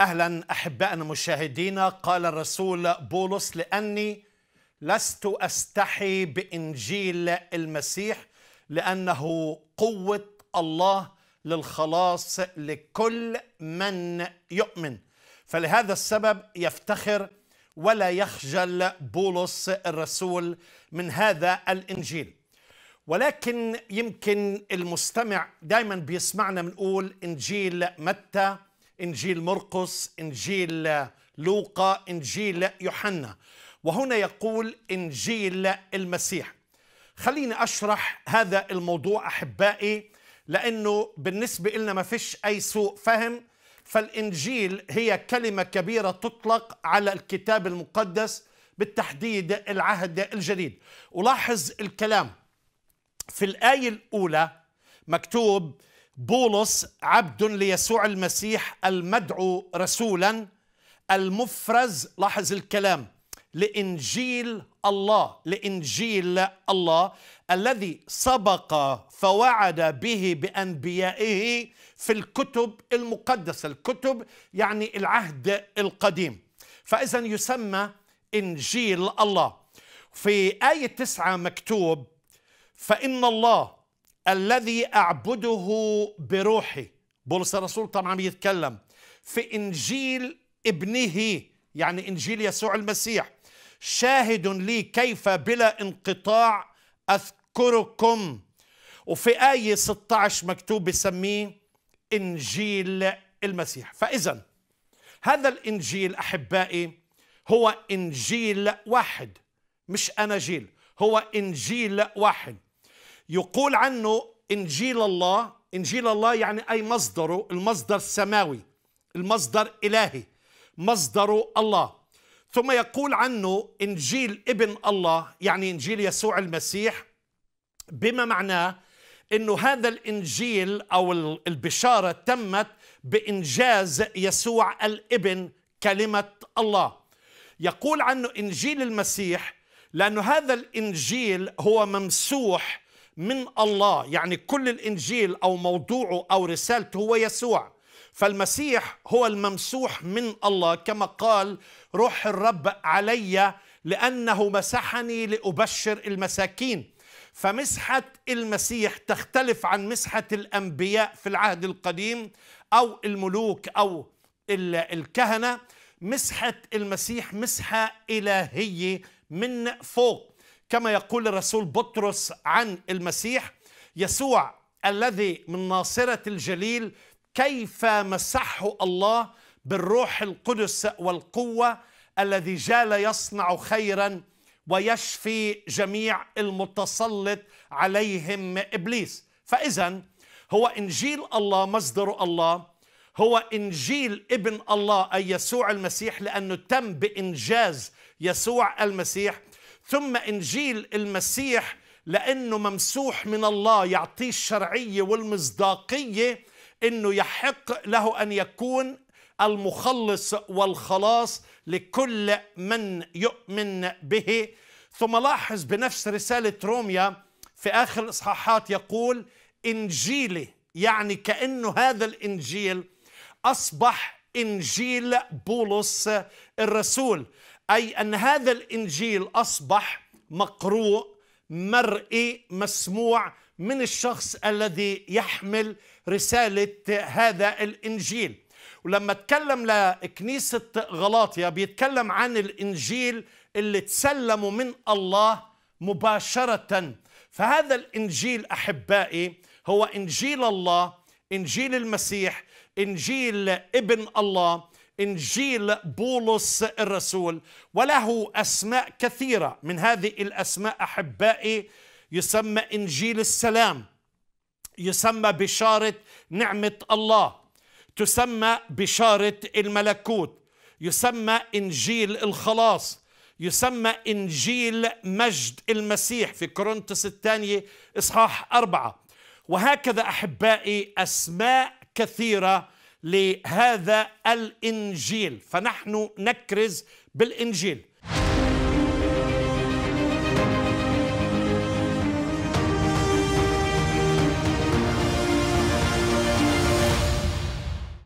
اهلا احبائنا مشاهدينا قال الرسول بولس لاني لست استحي بانجيل المسيح لانه قوه الله للخلاص لكل من يؤمن فلهذا السبب يفتخر ولا يخجل بولس الرسول من هذا الانجيل ولكن يمكن المستمع دايما بيسمعنا بنقول انجيل متى إنجيل مرقس إنجيل لوقا إنجيل يوحنا وهنا يقول إنجيل المسيح خليني أشرح هذا الموضوع أحبائي لأنه بالنسبة لنا ما فيش أي سوء فهم فالإنجيل هي كلمة كبيرة تطلق على الكتاب المقدس بالتحديد العهد الجديد ولاحظ الكلام في الآية الأولى مكتوب بولس عبد ليسوع المسيح المدعو رسولا المفرز لاحظ الكلام لانجيل الله لانجيل الله الذي سبق فوعد به بانبيائه في الكتب المقدسه الكتب يعني العهد القديم فاذا يسمى انجيل الله في ايه تسعه مكتوب فان الله الذي أعبده بروحي بولس الرسول طبعا يتكلم في إنجيل ابنه يعني إنجيل يسوع المسيح شاهد لي كيف بلا انقطاع أذكركم وفي آية 16 مكتوب بسميه إنجيل المسيح فإذا هذا الإنجيل أحبائي هو إنجيل واحد مش أناجيل هو إنجيل واحد يقول عنه انجيل الله انجيل الله يعني اي مصدره المصدر السماوي المصدر الهي مصدره الله ثم يقول عنه انجيل ابن الله يعني انجيل يسوع المسيح بما معناه انه هذا الانجيل او البشاره تمت بانجاز يسوع الابن كلمه الله يقول عنه انجيل المسيح لانه هذا الانجيل هو ممسوح من الله يعني كل الإنجيل أو موضوعه أو رسالته هو يسوع فالمسيح هو الممسوح من الله كما قال روح الرب علي لأنه مسحني لأبشر المساكين فمسحة المسيح تختلف عن مسحة الأنبياء في العهد القديم أو الملوك أو الكهنة مسحة المسيح مسحة إلهية من فوق كما يقول الرسول بطرس عن المسيح يسوع الذي من ناصرة الجليل كيف مسحه الله بالروح القدس والقوة الذي جال يصنع خيرا ويشفي جميع المتسلط عليهم إبليس فإذا هو إنجيل الله مصدر الله هو إنجيل ابن الله أي يسوع المسيح لأنه تم بإنجاز يسوع المسيح ثم انجيل المسيح لانه ممسوح من الله يعطيه الشرعيه والمصداقيه انه يحق له ان يكون المخلص والخلاص لكل من يؤمن به ثم لاحظ بنفس رساله روميا في اخر الاصحاحات يقول انجيلي يعني كانه هذا الانجيل اصبح انجيل بولس الرسول أي أن هذا الإنجيل أصبح مقروء مرئي مسموع من الشخص الذي يحمل رسالة هذا الإنجيل ولما اتكلم لكنيسة غلاطيا بيتكلم عن الإنجيل اللي تسلموا من الله مباشرة فهذا الإنجيل أحبائي هو إنجيل الله إنجيل المسيح إنجيل ابن الله إنجيل بولس الرسول وله أسماء كثيرة من هذه الأسماء أحبائي يسمى إنجيل السلام يسمى بشارة نعمة الله تسمى بشارة الملكوت يسمى إنجيل الخلاص يسمى إنجيل مجد المسيح في كورنثوس الثانية إصحاح أربعة وهكذا أحبائي أسماء كثيرة لهذا الانجيل فنحن نكرز بالانجيل